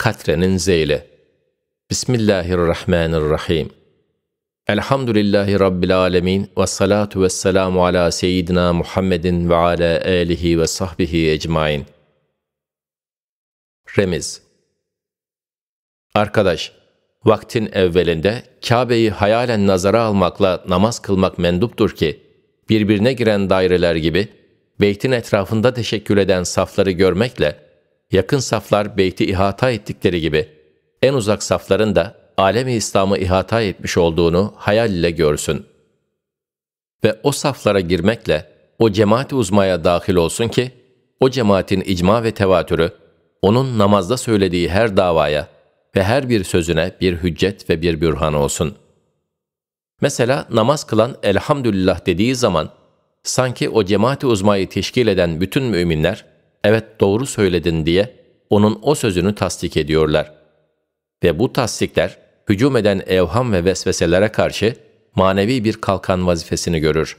Katre'nin zeyli. Bismillahirrahmanirrahim. Elhamdülillahi Rabbil alemin ve salatu ve selamu ala seyyidina Muhammedin ve ala alihi ve sahbihi ecmain. Remiz Arkadaş, vaktin evvelinde Kabe'yi hayalen nazara almakla namaz kılmak menduptur ki, birbirine giren daireler gibi, beytin etrafında teşekkür eden safları görmekle, yakın saflar beyti ihata ettikleri gibi en uzak safların da alemi İslam'ı ihata etmiş olduğunu hayal ile görsün. Ve o saflara girmekle o cemaati uzmaya dahil olsun ki o cemaatin icma ve tevatürü onun namazda söylediği her davaya ve her bir sözüne bir hüccet ve bir bürhan olsun. Mesela namaz kılan elhamdülillah dediği zaman sanki o cemaati uzmayı teşkil eden bütün müminler evet doğru söyledin diye onun o sözünü tasdik ediyorlar. Ve bu tasdikler hücum eden evham ve vesveselere karşı manevi bir kalkan vazifesini görür.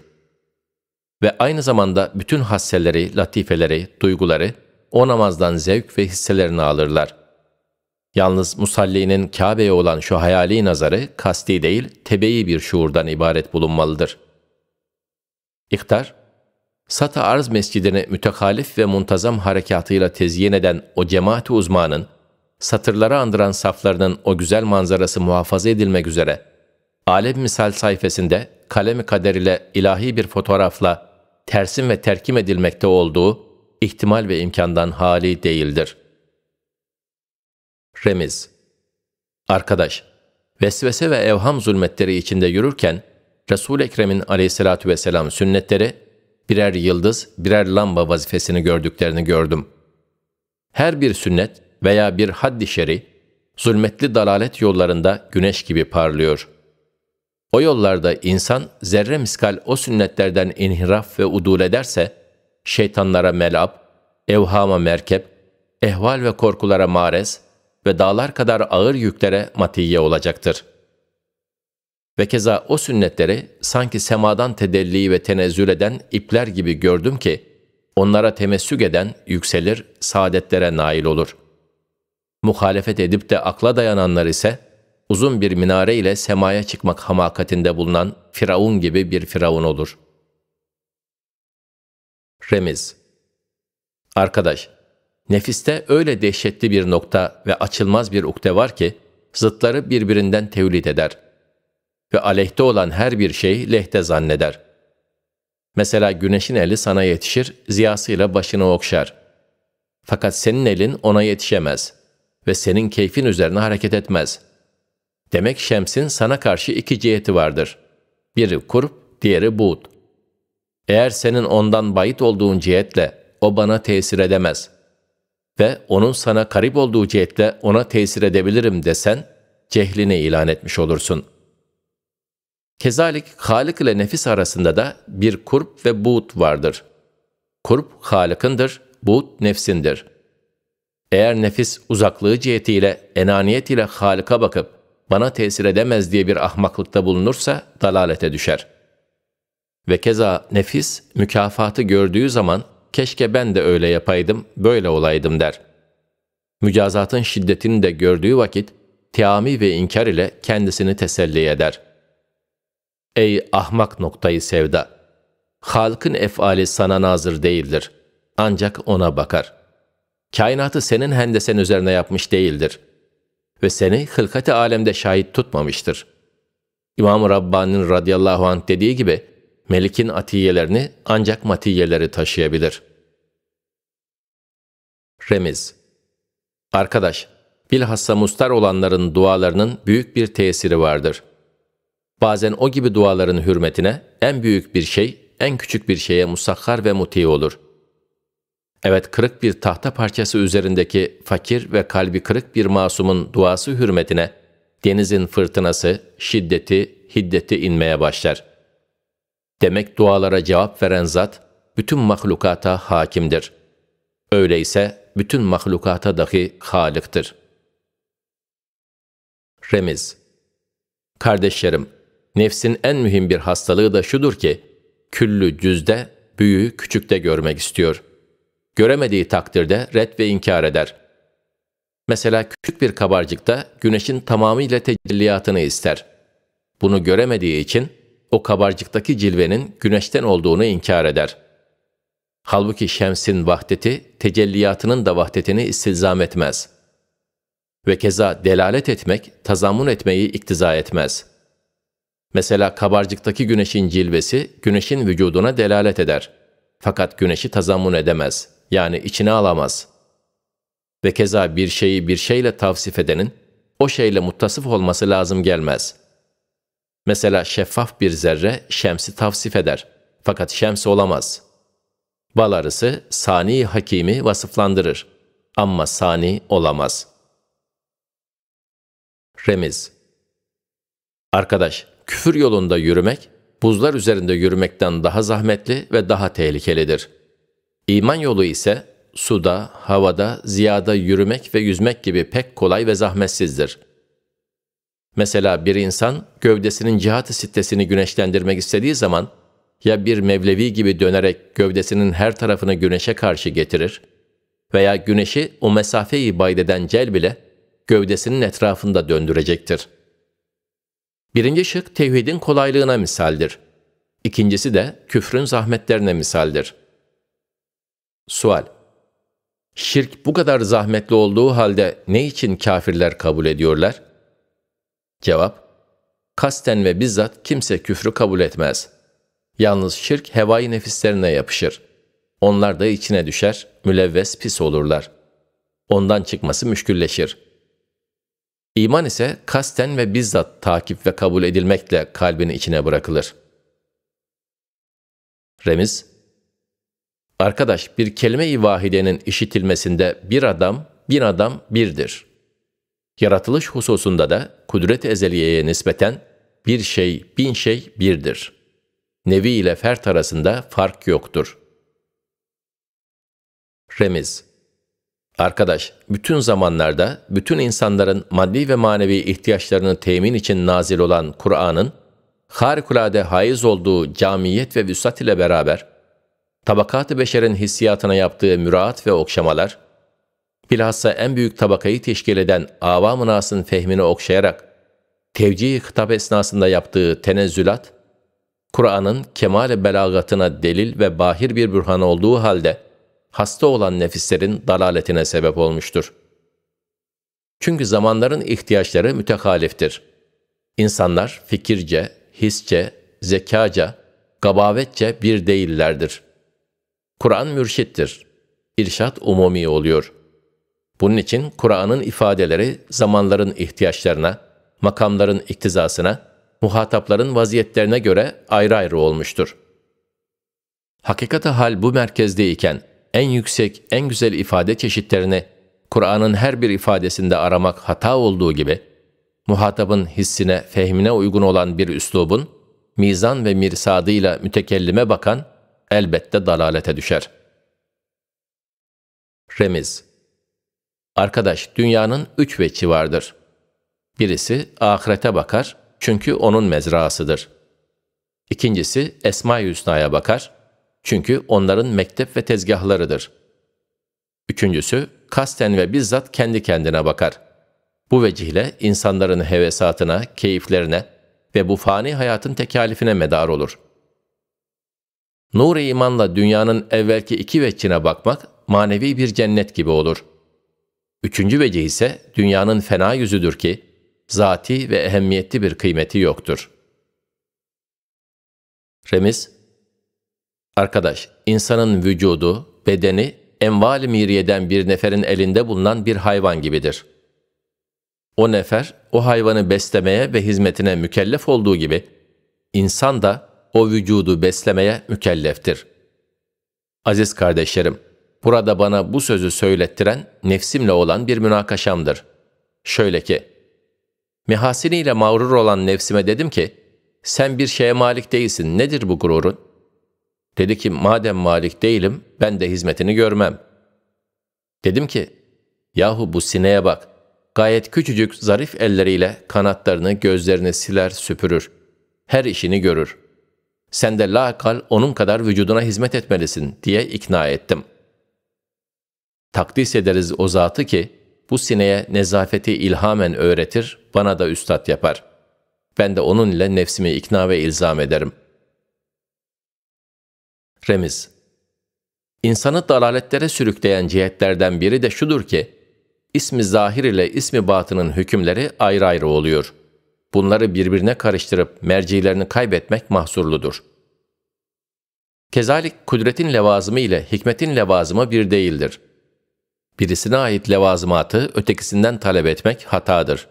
Ve aynı zamanda bütün hasseleri, latifeleri, duyguları o namazdan zevk ve hisselerini alırlar. Yalnız musallinin Kabe'ye olan şu hayali nazarı kasti değil, tebeyi bir şuurdan ibaret bulunmalıdır. İhtar, Sata Arz Mescidini mütekalif ve muntazam harekatıyla tezyin eden o cemaati uzmanın, satırları andıran saflarının o güzel manzarası muhafaza edilmek üzere, Alem Misal sayfasında kalemi kader ile ilahi bir fotoğrafla tersim ve terkim edilmekte olduğu ihtimal ve imkandan hali değildir. Remiz Arkadaş, vesvese ve evham zulmetleri içinde yürürken, Resul-i Ekrem'in aleyhissalatü vesselam sünnetleri birer yıldız, birer lamba vazifesini gördüklerini gördüm. Her bir sünnet veya bir haddi şeri, zulmetli dalalet yollarında güneş gibi parlıyor. O yollarda insan zerre miskal o sünnetlerden inhiraf ve udul ederse, şeytanlara melap, evhama merkep, ehval ve korkulara marez ve dağlar kadar ağır yüklere matiye olacaktır.'' Ve keza o sünnetleri sanki semadan tedelli ve tenezzül eden ipler gibi gördüm ki, onlara temessük eden yükselir, saadetlere nail olur. Muhalefet edip de akla dayananlar ise, uzun bir minare ile semaya çıkmak hamakatinde bulunan Firavun gibi bir Firavun olur. Remiz Arkadaş, nefiste öyle dehşetli bir nokta ve açılmaz bir ukde var ki, zıtları birbirinden tevlid eder.'' ve aleyhte olan her bir şey lehte zanneder. Mesela güneşin eli sana yetişir, ziyasıyla başını okşar. Fakat senin elin ona yetişemez ve senin keyfin üzerine hareket etmez. Demek şemsin sana karşı iki ciheti vardır. Biri kurp, diğeri buğut. Eğer senin ondan bayit olduğun cihetle o bana tesir edemez ve onun sana karip olduğu cihetle ona tesir edebilirim desen, cehlini ilan etmiş olursun. Kezalik Halik ile nefis arasında da bir kurp ve buğut vardır. Kurp Halik'ındır, buğut nefsindir. Eğer nefis uzaklığı cihetiyle, enaniyet ile Halik'a bakıp bana tesir edemez diye bir ahmaklıkta bulunursa dalalete düşer. Ve keza nefis mükafatı gördüğü zaman keşke ben de öyle yapaydım, böyle olaydım der. Mücazatın şiddetini de gördüğü vakit teami ve inkar ile kendisini teselli eder.'' Ey ahmak noktayı sevda! Halkın efali sana nazır değildir. Ancak ona bakar. Kainatı senin hendesen üzerine yapmış değildir. Ve seni hılkati alemde şahit tutmamıştır. İmam-ı Rabbani'nin radıyallahu anh dediği gibi, Melik'in atiyelerini ancak matiyeleri taşıyabilir. Remiz Arkadaş, bilhassa mustar olanların dualarının büyük bir tesiri vardır.'' Bazen o gibi duaların hürmetine en büyük bir şey, en küçük bir şeye musakhar ve muti olur. Evet kırık bir tahta parçası üzerindeki fakir ve kalbi kırık bir masumun duası hürmetine denizin fırtınası, şiddeti, hiddeti inmeye başlar. Demek dualara cevap veren zat bütün mahlukata hakimdir. Öyleyse bütün mahlukata dahi haliktir. Remiz Kardeşlerim, nefsin en mühim bir hastalığı da şudur ki, küllü cüzde, büyüğü küçükte görmek istiyor. Göremediği takdirde red ve inkar eder. Mesela küçük bir kabarcıkta güneşin tamamıyla tecelliyatını ister. Bunu göremediği için o kabarcıktaki cilvenin güneşten olduğunu inkar eder. Halbuki şemsin vahdeti, tecelliyatının da vahdetini istilzam etmez. Ve keza delalet etmek, tazammun etmeyi iktiza etmez.'' Mesela kabarcıktaki güneşin cilvesi güneşin vücuduna delalet eder. Fakat güneşi tazammun edemez. Yani içine alamaz. Ve keza bir şeyi bir şeyle tavsif edenin o şeyle muttasıf olması lazım gelmez. Mesela şeffaf bir zerre şemsi tavsif eder. Fakat şems olamaz. Bal arısı sani hakimi vasıflandırır. Ama sani olamaz. Remiz Arkadaş, küfür yolunda yürümek, buzlar üzerinde yürümekten daha zahmetli ve daha tehlikelidir. İman yolu ise suda, havada, ziyada yürümek ve yüzmek gibi pek kolay ve zahmetsizdir. Mesela bir insan gövdesinin cihat-ı sittesini güneşlendirmek istediği zaman ya bir mevlevi gibi dönerek gövdesinin her tarafını güneşe karşı getirir veya güneşi o mesafeyi baydeden cel bile gövdesinin etrafında döndürecektir.'' Birinci şık tevhidin kolaylığına misaldir. İkincisi de küfrün zahmetlerine misaldir. Sual Şirk bu kadar zahmetli olduğu halde ne için kafirler kabul ediyorlar? Cevap Kasten ve bizzat kimse küfrü kabul etmez. Yalnız şirk hevai nefislerine yapışır. Onlar da içine düşer, mülevves pis olurlar. Ondan çıkması müşkülleşir.'' İman ise kasten ve bizzat takip ve kabul edilmekle kalbin içine bırakılır. Remiz Arkadaş bir kelime-i vahidenin işitilmesinde bir adam, bin adam birdir. Yaratılış hususunda da kudret-i ezeliyeye nispeten bir şey, bin şey birdir. Nevi ile fert arasında fark yoktur. Remiz Arkadaş, bütün zamanlarda bütün insanların maddi ve manevi ihtiyaçlarını temin için nazil olan Kur'an'ın harikulade haiz olduğu camiyet ve vüsat ile beraber tabakat-ı beşerin hissiyatına yaptığı müraat ve okşamalar, bilhassa en büyük tabakayı teşkil eden avam nasın fehmini okşayarak tevcih-i hitap esnasında yaptığı tenezzülat, Kur'an'ın kemal-i belagatına delil ve bahir bir bürhan olduğu halde hasta olan nefislerin dalaletine sebep olmuştur. Çünkü zamanların ihtiyaçları mütehaliftir. İnsanlar fikirce, hisçe, zekaca, gabavetçe bir değillerdir. Kur'an mürşittir. İrşat umumi oluyor. Bunun için Kur'an'ın ifadeleri zamanların ihtiyaçlarına, makamların iktizasına, muhatapların vaziyetlerine göre ayrı ayrı olmuştur. Hakikate hal bu merkezdeyken, en yüksek, en güzel ifade çeşitlerini Kur'an'ın her bir ifadesinde aramak hata olduğu gibi, muhatabın hissine, fehmine uygun olan bir üslubun, mizan ve mirsadıyla mütekellime bakan elbette dalalete düşer. Remiz Arkadaş, dünyanın üç veçi vardır. Birisi ahirete bakar çünkü onun mezrasıdır. İkincisi Esma-i Hüsna'ya bakar çünkü onların mektep ve tezgahlarıdır. Üçüncüsü, kasten ve bizzat kendi kendine bakar. Bu vecihle insanların hevesatına, keyiflerine ve bu fani hayatın tekalifine medar olur. Nur-i imanla dünyanın evvelki iki veçine bakmak manevi bir cennet gibi olur. Üçüncü vecih ise dünyanın fena yüzüdür ki, zati ve ehemmiyetli bir kıymeti yoktur. Remiz Arkadaş, insanın vücudu, bedeni enval-i miriyeden bir neferin elinde bulunan bir hayvan gibidir. O nefer, o hayvanı beslemeye ve hizmetine mükellef olduğu gibi, insan da o vücudu beslemeye mükelleftir. Aziz kardeşlerim, burada bana bu sözü söylettiren nefsimle olan bir münakaşamdır. Şöyle ki, mehasiniyle mağrur olan nefsime dedim ki, sen bir şeye malik değilsin, nedir bu gururun?'' Dedi ki madem malik değilim ben de hizmetini görmem. Dedim ki yahu bu sineye bak. Gayet küçücük zarif elleriyle kanatlarını gözlerini siler süpürür. Her işini görür. Sen de lakal onun kadar vücuduna hizmet etmelisin diye ikna ettim. Takdis ederiz o zatı ki bu sineye nezafeti ilhamen öğretir, bana da üstad yapar. Ben de onun ile nefsimi ikna ve ilzam ederim.'' Remiz İnsanı dalaletlere sürükleyen cihetlerden biri de şudur ki, ismi zahir ile ismi batının hükümleri ayrı ayrı oluyor. Bunları birbirine karıştırıp mercilerini kaybetmek mahsurludur. Kezalik kudretin levazımı ile hikmetin levazımı bir değildir. Birisine ait levazımatı ötekisinden talep etmek hatadır.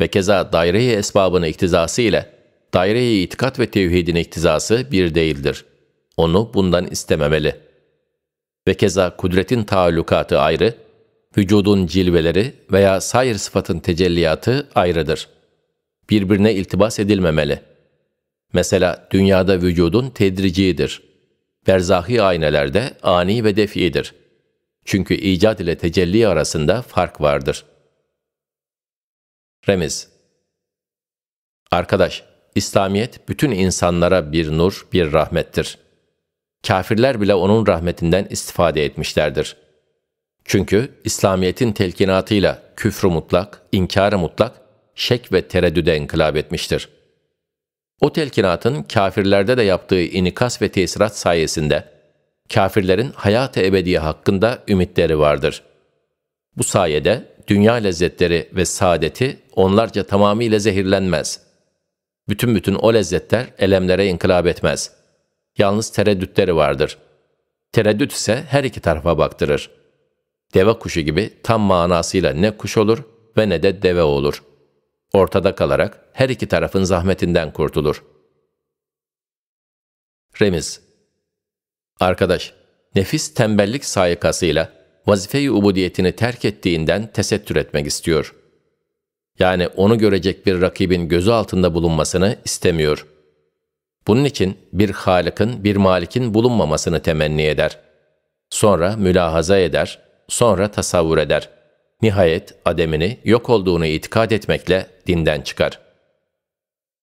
Ve keza daire-i esbabının iktizası ile daire-i itikat ve tevhidin iktizası bir değildir.'' onu bundan istememeli. Ve keza kudretin taallukatı ayrı, vücudun cilveleri veya sair sıfatın tecelliyatı ayrıdır. Birbirine iltibas edilmemeli. Mesela dünyada vücudun tedricidir. Berzahi aynelerde ani ve defidir. Çünkü icat ile tecelli arasında fark vardır. Remiz Arkadaş, İslamiyet bütün insanlara bir nur, bir rahmettir.'' kafirler bile onun rahmetinden istifade etmişlerdir. Çünkü İslamiyet'in telkinatıyla küfrü mutlak, inkarı mutlak, şek ve tereddüde inkılap etmiştir. O telkinatın kafirlerde de yaptığı inikas ve tesirat sayesinde kafirlerin hayat-ı ebediye hakkında ümitleri vardır. Bu sayede dünya lezzetleri ve saadeti onlarca tamamıyla zehirlenmez. Bütün bütün o lezzetler elemlere inkılap etmez.'' yalnız tereddütleri vardır. Tereddüt ise her iki tarafa baktırır. Deve kuşu gibi tam manasıyla ne kuş olur ve ne de deve olur. Ortada kalarak her iki tarafın zahmetinden kurtulur. Remiz Arkadaş, nefis tembellik sayıkasıyla vazifeyi ubudiyetini terk ettiğinden tesettür etmek istiyor. Yani onu görecek bir rakibin gözü altında bulunmasını istemiyor.'' Bunun için bir halikin, bir Malik'in bulunmamasını temenni eder. Sonra mülahaza eder, sonra tasavvur eder. Nihayet ademini, yok olduğunu itikad etmekle dinden çıkar.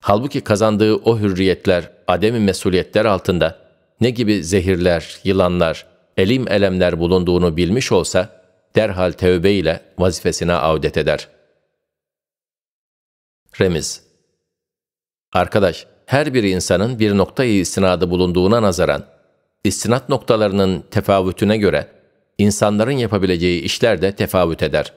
Halbuki kazandığı o hürriyetler, ademi mesuliyetler altında ne gibi zehirler, yılanlar, elim elemler bulunduğunu bilmiş olsa, derhal tövbe ile vazifesine avdet eder. Remiz Arkadaş, her bir insanın bir noktayı istinadı bulunduğuna nazaran, istinat noktalarının tefavütüne göre insanların yapabileceği işler de tefavüt eder.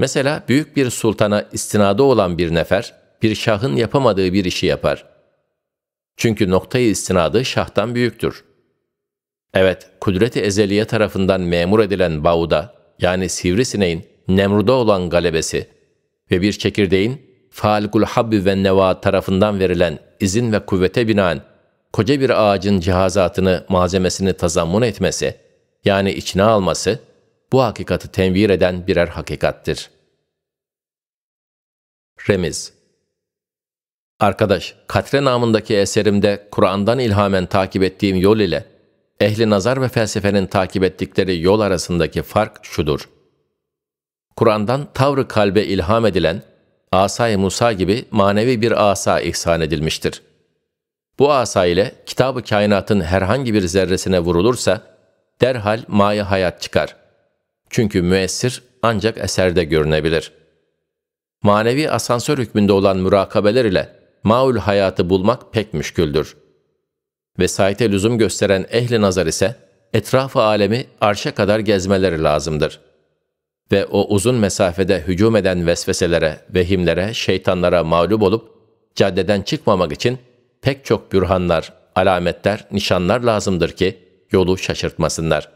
Mesela büyük bir sultana istinadı olan bir nefer, bir şahın yapamadığı bir işi yapar. Çünkü noktayı istinadı şahtan büyüktür. Evet, kudreti ezeliye tarafından memur edilen bauda, yani sivrisineğin Nemrud'a olan galebesi ve bir çekirdeğin Falikul Habbi ve Neva tarafından verilen izin ve kuvvete binaen koca bir ağacın cihazatını, malzemesini tazammun etmesi, yani içine alması, bu hakikati tenvir eden birer hakikattir. Remiz Arkadaş, Katre namındaki eserimde Kur'an'dan ilhamen takip ettiğim yol ile ehli nazar ve felsefenin takip ettikleri yol arasındaki fark şudur. Kur'an'dan tavrı kalbe ilham edilen asay Musa gibi manevi bir asa ihsan edilmiştir. Bu asa ile kitabı kainatın herhangi bir zerresine vurulursa derhal maya hayat çıkar. Çünkü müessir ancak eserde görünebilir. Manevi asansör hükmünde olan mürakabeler ile maul hayatı bulmak pek müşküldür. Vesayete lüzum gösteren ehli nazar ise etrafı alemi arşa kadar gezmeleri lazımdır.'' ve o uzun mesafede hücum eden vesveselere, vehimlere, şeytanlara mağlup olup caddeden çıkmamak için pek çok bürhanlar, alametler, nişanlar lazımdır ki yolu şaşırtmasınlar.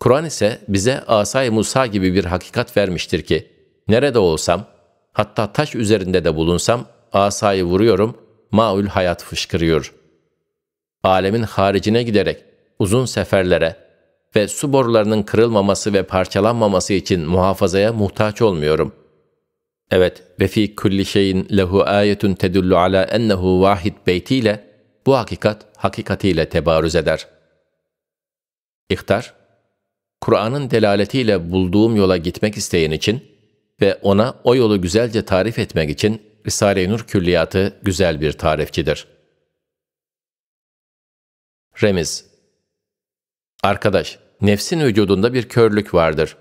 Kur'an ise bize Asay Musa gibi bir hakikat vermiştir ki, nerede olsam, hatta taş üzerinde de bulunsam, asayı vuruyorum, maul hayat fışkırıyor. Alemin haricine giderek uzun seferlere, ve su borularının kırılmaması ve parçalanmaması için muhafazaya muhtaç olmuyorum. Evet ve fi kulli şeyin lehu ayetun tedullu ala ennehu vahid beytiyle bu hakikat hakikatiyle tebarüz eder. İhtar, Kur'an'ın delaletiyle bulduğum yola gitmek isteyen için ve ona o yolu güzelce tarif etmek için Risale-i Nur külliyatı güzel bir tarifçidir. Remiz Arkadaş, nefsin vücudunda bir körlük vardır.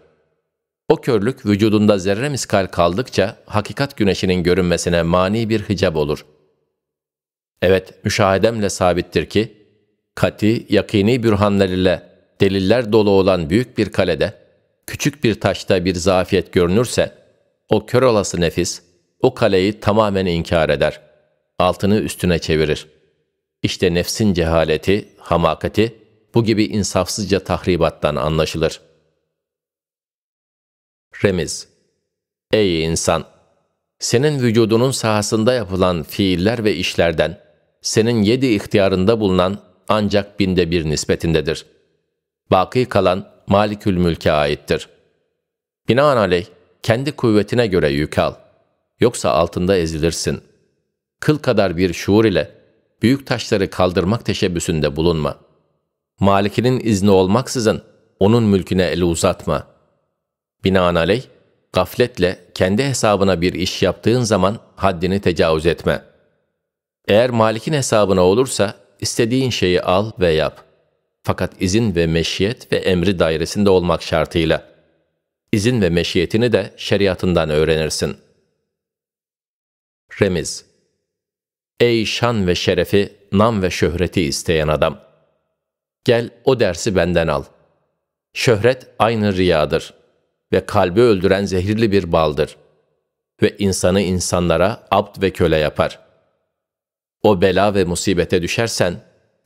O körlük vücudunda zerre miskal kaldıkça hakikat güneşinin görünmesine mani bir hicab olur. Evet, müşahedemle sabittir ki, kati, yakini bürhanlar ile deliller dolu olan büyük bir kalede, küçük bir taşta bir zafiyet görünürse, o kör olası nefis, o kaleyi tamamen inkar eder. Altını üstüne çevirir. İşte nefsin cehaleti, hamakati, bu gibi insafsızca tahribattan anlaşılır. Remiz Ey insan! Senin vücudunun sahasında yapılan fiiller ve işlerden, senin yedi ihtiyarında bulunan ancak binde bir nispetindedir. Baki kalan Malikül Mülk'e aittir. Binaenaleyh kendi kuvvetine göre yük al. Yoksa altında ezilirsin. Kıl kadar bir şuur ile büyük taşları kaldırmak teşebbüsünde bulunma.'' Malikinin izni olmaksızın onun mülküne el uzatma. Binaenaleyh, gafletle kendi hesabına bir iş yaptığın zaman haddini tecavüz etme. Eğer malikin hesabına olursa istediğin şeyi al ve yap. Fakat izin ve meşiyet ve emri dairesinde olmak şartıyla. İzin ve meşiyetini de şeriatından öğrenirsin. Remiz Ey şan ve şerefi, nam ve şöhreti isteyen adam! Gel o dersi benden al. Şöhret aynı riyadır ve kalbi öldüren zehirli bir baldır ve insanı insanlara abd ve köle yapar. O bela ve musibete düşersen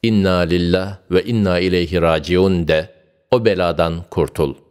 inna lillah ve inna ileyhi raciun de o beladan kurtul.''